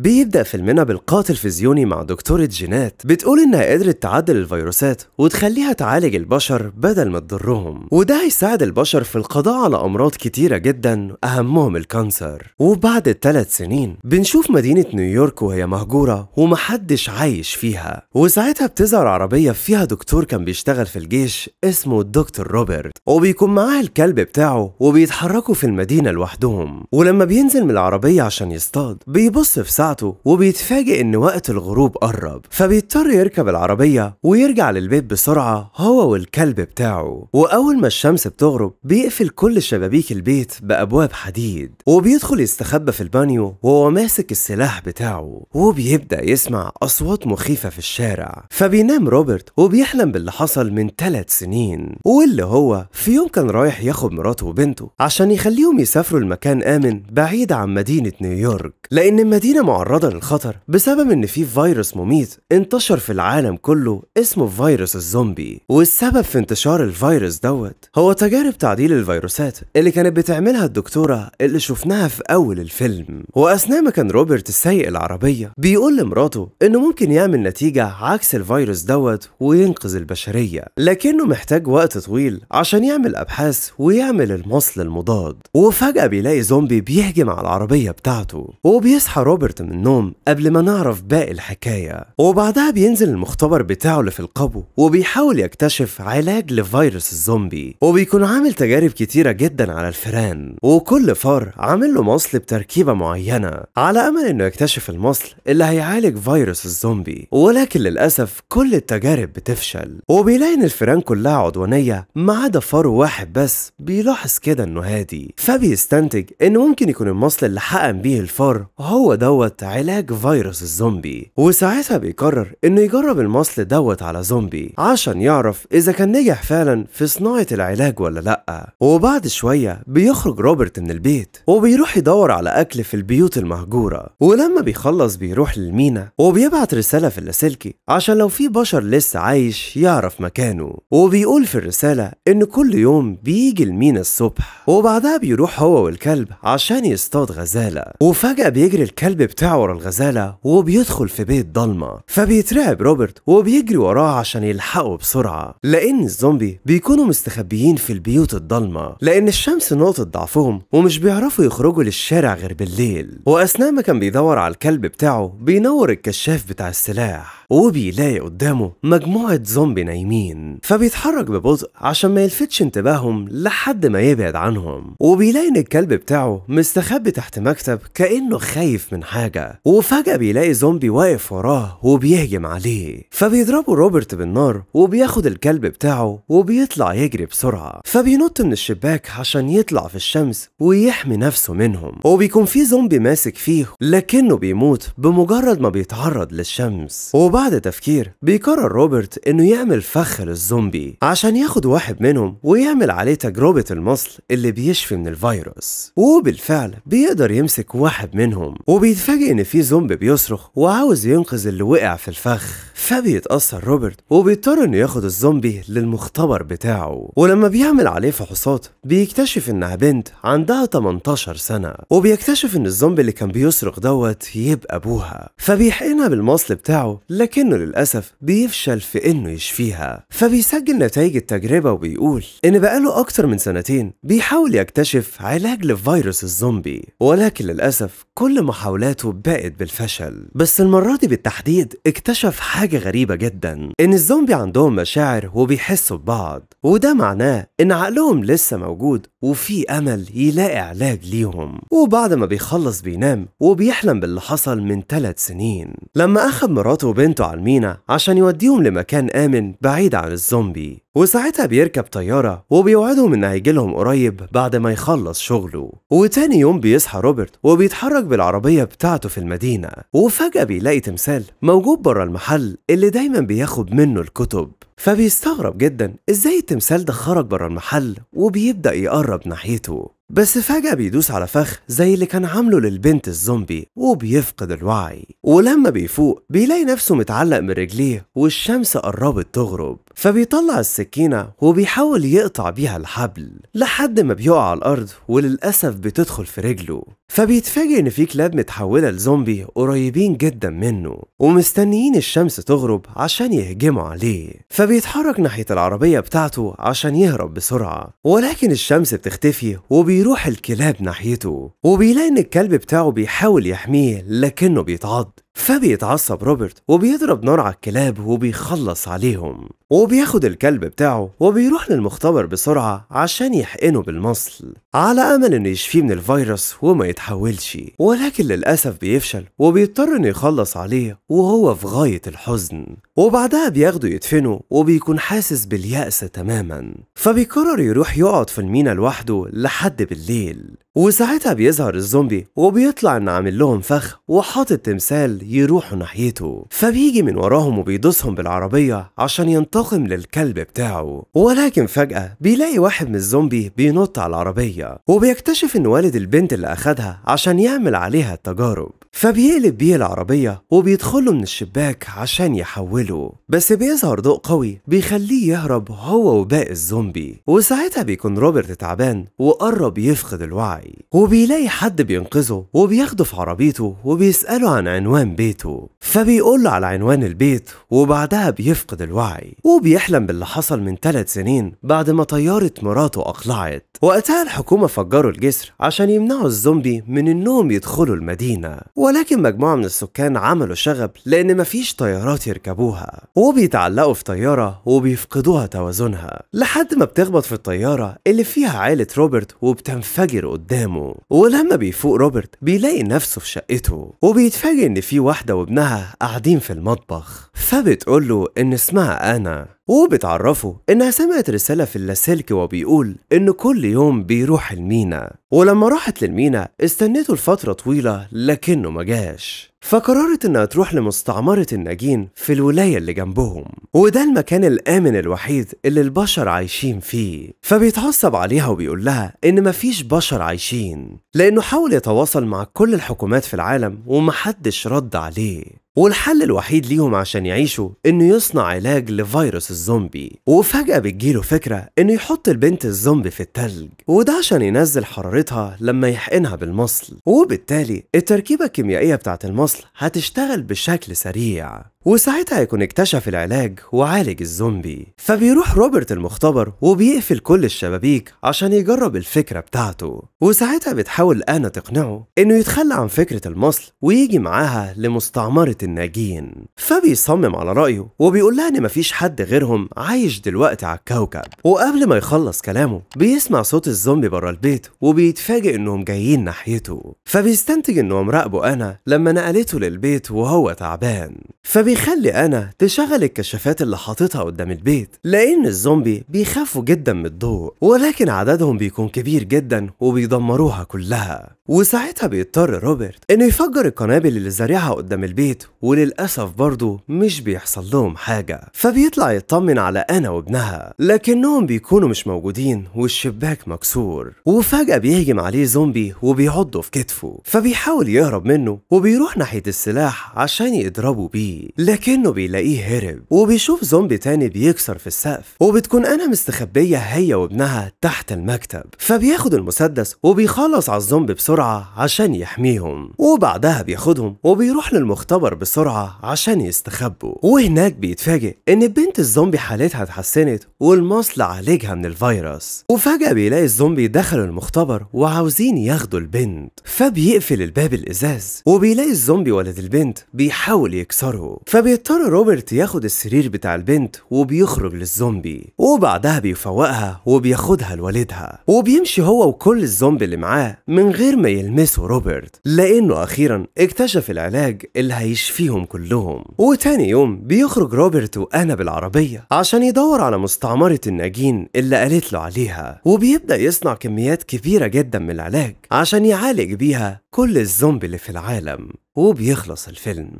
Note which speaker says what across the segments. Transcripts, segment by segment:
Speaker 1: بيبدأ فيلمنا بالقاتل تلفزيوني مع دكتورة جينات بتقول إنها قدرت تعدل الفيروسات وتخليها تعالج البشر بدل ما تضرهم وده هيساعد البشر في القضاء على أمراض كتيرة جدا أهمهم الكانسر وبعد الثلاث سنين بنشوف مدينة نيويورك وهي مهجورة ومحدش عايش فيها وساعتها بتظهر عربية فيها دكتور كان بيشتغل في الجيش اسمه الدكتور روبرت وبيكون معاه الكلب بتاعه وبيتحركوا في المدينة لوحدهم ولما بينزل من العربية عشان يصطاد بيبص في ساعة بتاعته وبيتفاجئ ان وقت الغروب قرب فبيضطر يركب العربية ويرجع للبيت بسرعة هو والكلب بتاعه وأول ما الشمس بتغرب بيقفل كل شبابيك البيت بأبواب حديد وبيدخل يستخبى في البانيو وهو ماسك السلاح بتاعه وبيبدأ يسمع أصوات مخيفة في الشارع فبينام روبرت وبيحلم باللي حصل من ثلاث سنين واللي هو في يوم كان رايح ياخد مراته وبنته عشان يخليهم يسافروا لمكان آمن بعيد عن مدينة نيويورك لأن المدينة معرضة للخطر بسبب إن في فيروس مميت انتشر في العالم كله اسمه فيروس الزومبي والسبب في انتشار الفيروس دوت هو تجارب تعديل الفيروسات اللي كانت بتعملها الدكتورة اللي شفناها في أول الفيلم وأثناء ما كان روبرت السايق العربية بيقول لمراته إنه ممكن يعمل نتيجة عكس الفيروس دوت وينقذ البشرية لكنه محتاج وقت طويل عشان يعمل أبحاث ويعمل المصل المضاد وفجأة بيلاقي زومبي بيهجم على العربية بتاعته وبيصحى روبرت وقت من النوم قبل ما نعرف باقي الحكاية وبعدها بينزل المختبر بتاعه اللي في القبو وبيحاول يكتشف علاج لفيروس الزومبي وبيكون عامل تجارب كتيرة جدا على الفئران وكل فار عامل له مصل بتركيبة معينة على أمل إنه يكتشف المصل اللي هيعالج فيروس الزومبي ولكن للأسف كل التجارب بتفشل وبيلاقي إن الفئران كلها عدوانية ما عدا فار واحد بس بيلاحظ كده إنه هادي فبيستنتج إن ممكن يكون المصل اللي حقن بيه الفار هو دوت دوت علاج فيروس الزومبي وساعتها بيقرر انه يجرب المصل دوت على زومبي عشان يعرف اذا كان نجح فعلا في صناعة العلاج ولا لأ وبعد شوية بيخرج روبرت من البيت وبيروح يدور على أكل في البيوت المهجورة ولما بيخلص بيروح للمينا وبيبعت رسالة في اللاسلكي عشان لو في بشر لسه عايش يعرف مكانه وبيقول في الرسالة إن كل يوم بيجي المينا الصبح وبعدها بيروح هو والكلب عشان يصطاد غزالة وفجأة بيجري الكلب بتعور الغزالة وبيدخل في بيت ضلمة فبيترعب روبرت وبيجري وراه عشان يلحقه بسرعة لأن الزومبي بيكونوا مستخبيين في البيوت الضلمة لأن الشمس نقطة ضعفهم ومش بيعرفوا يخرجوا للشارع غير بالليل وأثناء ما كان بيدور على الكلب بتاعه بينور الكشاف بتاع السلاح وبيلاقي قدامه مجموعة زومبي نايمين فبيتحرك ببطء عشان ما يلفتش انتباههم لحد ما يبعد عنهم وبيلاقي ان الكلب بتاعه مستخبي تحت مكتب كأنه خايف من حاجة وفجأة بيلاقي زومبي واقف وراه وبيهجم عليه فبيضربه روبرت بالنار وبياخد الكلب بتاعه وبيطلع يجري بسرعة فبينط من الشباك عشان يطلع في الشمس ويحمي نفسه منهم وبيكون في زومبي ماسك فيه لكنه بيموت بمجرد ما بيتعرض للشمس وبعد وبعد تفكير بيقرر روبرت إنه يعمل فخ للزومبي عشان ياخد واحد منهم ويعمل عليه تجربة المصل اللي بيشفي من الفيروس وبالفعل بيقدر يمسك واحد منهم وبيتفاجئ إن في زومبي بيصرخ وعاوز ينقذ اللي وقع في الفخ فبيتأثر روبرت وبيضطر انه ياخد الزومبي للمختبر بتاعه ولما بيعمل عليه فحوصات بيكتشف انها بنت عندها 18 سنة وبيكتشف ان الزومبي اللي كان بيسرق دوت يبقى ابوها فبيحقنها بالمصل بتاعه لكنه للأسف بيفشل في انه يشفيها فبيسجل نتائج التجربة وبيقول ان بقاله اكتر من سنتين بيحاول يكتشف علاج لفيروس الزومبي ولكن للأسف كل محاولاته بقت بالفشل بس المرة دي بالتحديد اكتشف حاجة حاجة غريبة جدا إن الزومبي عندهم مشاعر وبيحسوا ببعض وده معناه إن عقلهم لسه موجود وفي أمل يلاقي علاج ليهم وبعد ما بيخلص بينام وبيحلم باللي حصل من ثلاث سنين لما أخد مراته وبنته على المينا عشان يوديهم لمكان آمن بعيد عن الزومبي وساعتها بيركب طيارة وبيوعدهم إن هيجيلهم قريب بعد ما يخلص شغله وتاني يوم بيصحى روبرت وبيتحرك بالعربية بتاعته في المدينة وفجأة بيلاقي تمثال موجود بره المحل اللي دايما بياخد منه الكتب فبيستغرب جدا ازاي التمثال ده خرج بره المحل وبيبدأ يقرب ناحيته بس فجأة بيدوس على فخ زي اللي كان عامله للبنت الزومبي وبيفقد الوعي ولما بيفوق بيلاقي نفسه متعلق من رجليه والشمس قربت تغرب فبيطلع السكينة وبيحاول يقطع بيها الحبل لحد ما بيقع على الأرض وللأسف بتدخل في رجله فبيتفاجئ ان في كلاب متحولة لزومبي قريبين جدا منه ومستنيين الشمس تغرب عشان يهجموا عليه فبيتحرك ناحية العربية بتاعته عشان يهرب بسرعة ولكن الشمس بتختفي وبيروح الكلاب ناحيته وبيلاقي ان الكلب بتاعه بيحاول يحميه لكنه بيتعض فبيتعصب روبرت وبيضرب نار على الكلاب وبيخلص عليهم وبياخد الكلب بتاعه وبيروح للمختبر بسرعة عشان يحقنه بالمصل على أمل إنه يشفيه من الفيروس وما بيتحولش ولكن للأسف بيفشل وبيضطر إنه يخلص عليه وهو في غاية الحزن وبعدها بياخده يدفنه وبيكون حاسس باليأس تماما فبيقرر يروح يقعد في المينا لوحده لحد بالليل وساعتها بيظهر الزومبي وبيطلع انه عامل لهم فخ وحاطط تمثال يروحوا ناحيته فبيجي من وراهم وبيدوسهم بالعربيه عشان ينتقم للكلب بتاعه ولكن فجاه بيلاقي واحد من الزومبي بينط على العربيه وبيكتشف ان والد البنت اللي اخدها عشان يعمل عليها التجارب فبيقلب بيه العربيه وبيدخله من الشباك عشان يحوله بس بيظهر ضوء قوي بيخليه يهرب هو وباقي الزومبي وساعتها بيكون روبرت تعبان وقرب يفقد الوعي الحقيقي وبيلاقي حد بينقذه وبياخده في عربيته وبيسأله عن عنوان بيته فبيقول له على عنوان البيت وبعدها بيفقد الوعي وبيحلم باللي حصل من ثلاث سنين بعد ما طيارة مراته أقلعت وقتها الحكومة فجروا الجسر عشان يمنعوا الزومبي من إنهم يدخلوا المدينة ولكن مجموعة من السكان عملوا شغب لأن مفيش طيارات يركبوها وبيتعلقوا في طيارة وبيفقدوها توازنها لحد ما بتخبط في الطيارة اللي فيها عائلة روبرت وبتنفجر قدامها قدامه ولما بيفوق روبرت بيلاقي نفسه في شقته وبيتفاجئ إن في واحدة وابنها قاعدين في المطبخ فبتقول له إن اسمها أنا وبتعرفه إنها سمعت رسالة في اللاسلكي وبيقول إن كل يوم بيروح المينا ولما راحت للمينا استنيته لفترة طويلة لكنه ما جاش فقررت انها تروح لمستعمرة الناجين في الولاية اللي جنبهم وده المكان الآمن الوحيد اللي البشر عايشين فيه فبيتعصب عليها وبيقول لها ان مفيش بشر عايشين لانه حاول يتواصل مع كل الحكومات في العالم ومحدش رد عليه والحل الوحيد ليهم عشان يعيشوا انه يصنع علاج لفيروس الزومبي وفجأة بتجيله فكرة انه يحط البنت الزومبي في التلج وده عشان ينزل حرارتها لما يحقنها بالمصل وبالتالي التركيبة الكيميائية بتاعت المصل هتشتغل بشكل سريع وساعتها يكون اكتشف العلاج وعالج الزومبي فبيروح روبرت المختبر وبيقفل كل الشبابيك عشان يجرب الفكرة بتاعته وساعتها بتحاول أنا تقنعه إنه يتخلى عن فكرة المصل ويجي معاها لمستعمرة الناجين فبيصمم على رأيه وبيقول لها إن مفيش حد غيرهم عايش دلوقتي على الكوكب وقبل ما يخلص كلامه بيسمع صوت الزومبي بره البيت وبيتفاجئ إنهم جايين ناحيته فبيستنتج إنهم راقبوا أنا لما نقلته للبيت وهو تعبان فبي فبيخلي أنا تشغل الكشافات اللي حاططها قدام البيت لأن الزومبي بيخافوا جدا من الضوء ولكن عددهم بيكون كبير جدا وبيدمروها كلها وساعتها بيضطر روبرت إنه يفجر القنابل اللي زارعها قدام البيت وللأسف برضه مش بيحصل لهم حاجة فبيطلع يطمن على أنا وابنها لكنهم بيكونوا مش موجودين والشباك مكسور وفجأة بيهجم عليه زومبي وبيعضه في كتفه فبيحاول يهرب منه وبيروح ناحية السلاح عشان يضربه بيه لكنه بيلاقيه هرب وبيشوف زومبي تاني بيكسر في السقف وبتكون أنا مستخبية هي وابنها تحت المكتب فبياخد المسدس وبيخلص على الزومبي بسرعة عشان يحميهم وبعدها بياخدهم وبيروح للمختبر بسرعة عشان يستخبوا وهناك بيتفاجئ إن بنت الزومبي حالتها اتحسنت والمصل عالجها من الفيروس وفجأة بيلاقي الزومبي دخلوا المختبر وعاوزين ياخدوا البنت فبيقفل الباب الإزاز وبيلاقي الزومبي ولد البنت بيحاول يكسره فبيضطر روبرت ياخد السرير بتاع البنت وبيخرج للزومبي وبعدها بيفوقها وبياخدها لوالدها وبيمشي هو وكل الزومبي اللي معاه من غير ما يلمسوا روبرت لأنه أخيرا اكتشف العلاج اللي هيشفيهم كلهم وتاني يوم بيخرج روبرت وأنا بالعربية عشان يدور على مستقبل عمارة الناجين اللي قالت له عليها وبيبدأ يصنع كميات كبيرة جدا من العلاج عشان يعالج بيها كل الزومبي اللي في العالم وبيخلص الفيلم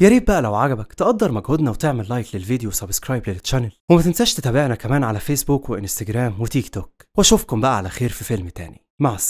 Speaker 1: يا ريت بقى لو عجبك تقدر مجهودنا وتعمل لايك للفيديو وسبسكرايب للتشانل وما تنساش تتابعنا كمان على فيسبوك وانستجرام وتيك توك واشوفكم بقى على خير في فيلم تاني مع السلامة